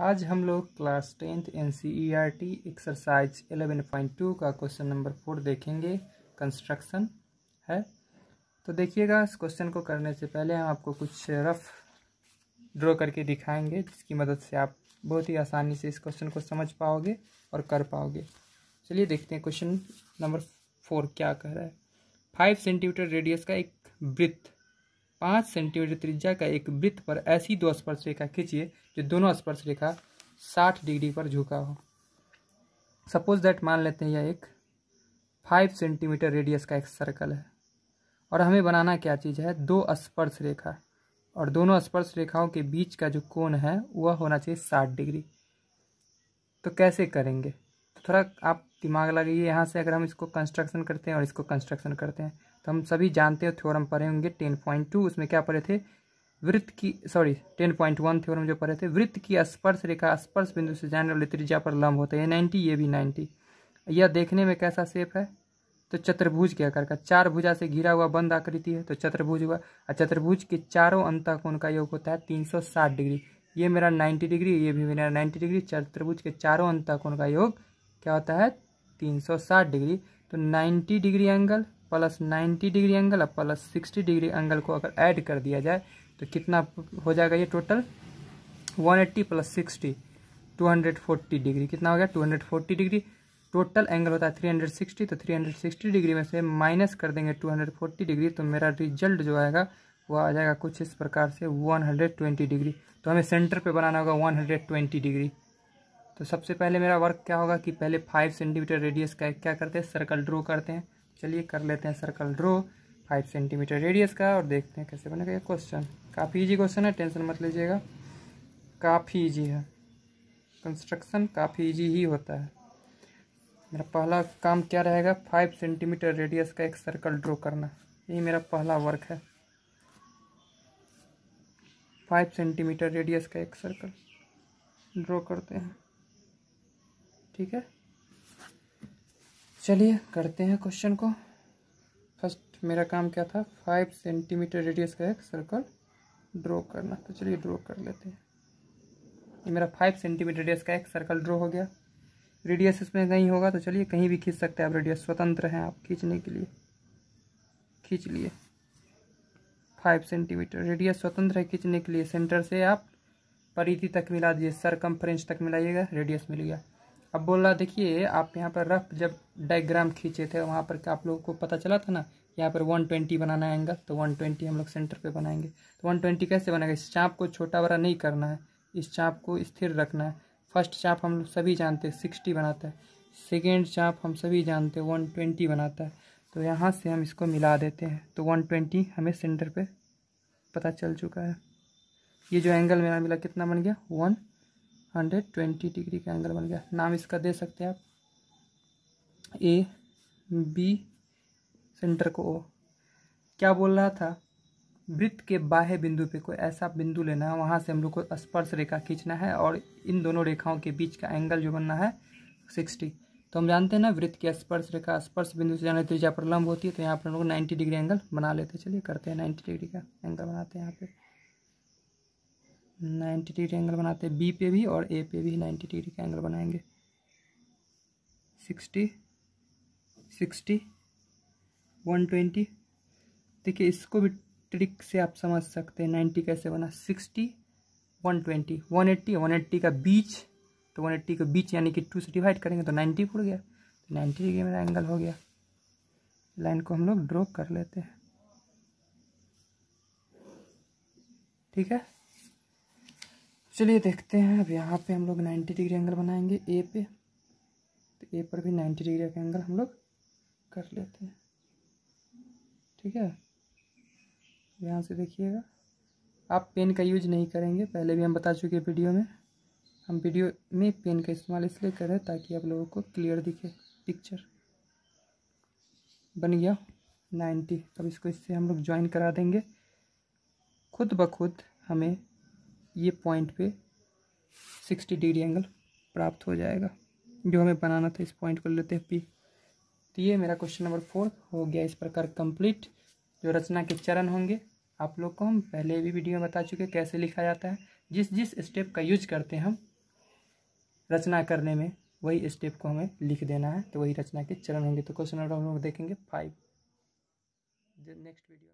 आज हम लोग class tenth N C E R T exercise eleven point two का क्वेश्चन नंबर फोर देखेंगे कंस्ट्रक्शन है तो देखिएगा इस क्वेश्चन को करने से पहले हम आपको कुछ रफ ड्रॉ करके दिखाएंगे जिसकी मदद से आप बहुत ही आसानी से इस क्वेश्चन को समझ पाओगे और कर पाओगे चलिए देखते हैं क्वेश्चन नंबर फोर क्या कह रहा है फाइव सेंटीमीटर रेडियस का एक वृत्त पाँच सेंटीमीटर त्रिज्या का एक वृत्त पर ऐसी दो स्पर्श रेखा खींचिए जो दोनों स्पर्श रेखा साठ डिग्री पर झुका हो सपोज दैट मान लेते हैं यह एक फाइव सेंटीमीटर रेडियस का एक सर्कल है और हमें बनाना क्या चीज़ है दो स्पर्श रेखा और दोनों स्पर्श रेखाओं के बीच का जो कोण है वह होना चाहिए साठ डिग्री तो कैसे करेंगे तो थोड़ा आप दिमाग लगाइए यहाँ से अगर हम इसको कंस्ट्रक्शन करते हैं और इसको कंस्ट्रक्शन करते हैं तो हम सभी जानते हो थ्योरम पढ़े होंगे टेन पॉइंट टू उसमें क्या पढ़े थे वृत्त की sorry ten point one theorem जो पढ़े थे वृत्त की स्पर्श रेखा स्पर्श बिंदु से जाने वाली त्रिज्या पर लंब होता है ये नाइन्टी ये भी नाइन्टी यह देखने में कैसा सेप है तो चतुर्भुज क्या करके का चार भुजा से घिरा हुआ बंद आकृति है तो चतुर्भुज हुआ और चतुर्भुज के चारों अंतकोण का योग होता है तीन सौ साठ डिग्री ये मेरा नाइन्टी डिग्री ये भी मेरा नाइन्टी डिग्री चतुर्भुज के चारों कोण का योग क्या होता है तीन सौ साठ डिग्री तो ninety degree angle plus ninety degree angle और प्लस सिक्सटी डिग्री एंगल को अगर ऐड कर दिया जाए तो कितना हो जाएगा ये total one eighty plus sixty two hundred forty degree कितना हो गया two hundred forty degree total angle होता है थ्री हंड्रेड सिक्सटी तो थ्री हंड्रेड सिक्सटी डिग्री में से माइनस कर देंगे टू हंड्रेड फोर्टी डिग्री तो मेरा रिजल्ट जो आएगा वो आ जाएगा कुछ इस प्रकार से वन हंड्रेड ट्वेंटी डिग्री तो हमें सेंटर पे बनाना होगा वन हंड्रेड ट्वेंटी डिग्री तो सबसे पहले मेरा वर्क क्या होगा कि पहले फाइव सेंटीमीटर रेडियस का क्या करते हैं सर्कल ड्रॉ करते हैं चलिए कर लेते हैं circle draw five centimetre radius का और देखते हैं कैसे बनेगा ये क्वेश्चन काफ़ी ईजी क्वेश्चन है टेंशन मत लीजिएगा काफ़ी ईजी है कंस्ट्रक्शन काफ़ी ईजी ही होता है मेरा पहला काम क्या रहेगा फाइव सेंटीमीटर रेडियस का एक सर्कल ड्रो करना यही मेरा पहला वर्क है फाइव सेंटीमीटर रेडियस का एक सर्कल ड्रॉ करते हैं ठीक है चलिए करते हैं क्वेश्चन को फर्स्ट मेरा काम क्या था फाइव सेंटीमीटर रेडियस का एक सर्कल ड्रॉ करना तो चलिए ड्रॉ कर लेते हैं ये मेरा फाइव सेंटीमीटर रेडियस का एक सर्कल ड्रॉ हो गया रेडियस इसमें कहीं होगा तो चलिए कहीं भी खींच सकते हैं आप रेडियस स्वतंत्र हैं आप खींचने के लिए खींच लिए फाइव सेंटीमीटर रेडियस स्वतंत्र है खींचने के लिए सेंटर से आप परिधि तक मिला दीजिए सरकम तक मिलाइएगा रेडियस मिल गया अब बोल रहा देखिए आप यहाँ पर रफ जब डायग्राम खींचे थे वहाँ पर आप लोगों को पता चला था ना यहाँ पर 120 बनाना है एंगल तो 120 हम लोग सेंटर पे बनाएंगे तो 120 कैसे बनाएंगे इस चाप को छोटा बड़ा नहीं करना है इस चाप को स्थिर रखना है फर्स्ट चाप हम लोग सभी जानते हैं सिक्सटी बनाता है सेकेंड चाप हम सभी जानते हैं वन ट्वेंटी बनाता है तो यहाँ से हम इसको मिला देते हैं तो वन ट्वेंटी हमें सेंटर पर पता चल चुका है ये जो एंगल मेरा मिला कितना बन गया वन हंड्रेड ट्वेंटी डिग्री का एंगल बन गया नाम इसका दे सकते हैं आप ए बी सेंटर को ओ क्या बोल रहा था वृत्त के बाह्य बिंदु पे कोई ऐसा बिंदु लेना है वहाँ से हम लोग को स्पर्श रेखा खींचना है और इन दोनों रेखाओं के बीच का एंगल जो बनना है सिक्सटी तो हम जानते हैं ना वृत्त की स्पर्श रेखा स्पर्श बिंदु से जाना त्रिज्या पर लंब होती है तो यहाँ पर हम लोग नाइन्टी डिग्री एंगल बना लेते हैं चलिए करते हैं नाइन्टी डिग्री का एंगल बनाते हैं यहाँ पर नाइन्टी डिग्री एंगल बनाते हैं बी पे भी और ए पे भी नाइन्टी डिग्री का एंगल बनाएंगे सिक्सटी सिक्सटी वन ट्वेंटी देखिए इसको भी ट्रिक से आप समझ सकते हैं नाइन्टी कैसे बना sixty one twenty one eighty one eighty का बीच तो वन एट्टी का बीच यानी कि टू से डिवाइड करेंगे तो नाइन्टी फुट गया तो नाइन्टी डिग्री मेरा एंगल हो गया लाइन को हम लोग ड्रॉ कर लेते हैं ठीक है चलिए देखते हैं अब यहाँ पे हम लोग 90 डिग्री एंगल बनाएंगे ए पे तो ए पर भी 90 डिग्री का एंगल हम लोग कर लेते हैं ठीक है यहाँ से देखिएगा आप पेन का यूज नहीं करेंगे पहले भी हम बता चुके हैं वीडियो में हम वीडियो में पेन का इस्तेमाल इसलिए कर रहे हैं ताकि आप लोगों को क्लियर दिखे पिक्चर बन गया नाइन्टी अब इसको इससे हम लोग ज्वाइन करा देंगे खुद ब खुद हमें ये पॉइंट पे 60 डिग्री एंगल प्राप्त हो जाएगा जो हमें बनाना था इस पॉइंट को लेते हैं पी तो ये मेरा क्वेश्चन नंबर फोर हो गया इस प्रकार कंप्लीट जो रचना के चरण होंगे आप लोग को हम पहले भी वीडियो में बता चुके कैसे लिखा जाता है जिस जिस स्टेप का यूज करते हैं हम रचना करने में वही स्टेप को हमें लिख देना है तो वही रचना के चरण होंगे तो क्वेश्चन नंबर हम लोग देखेंगे फाइव नेक्स्ट वीडियो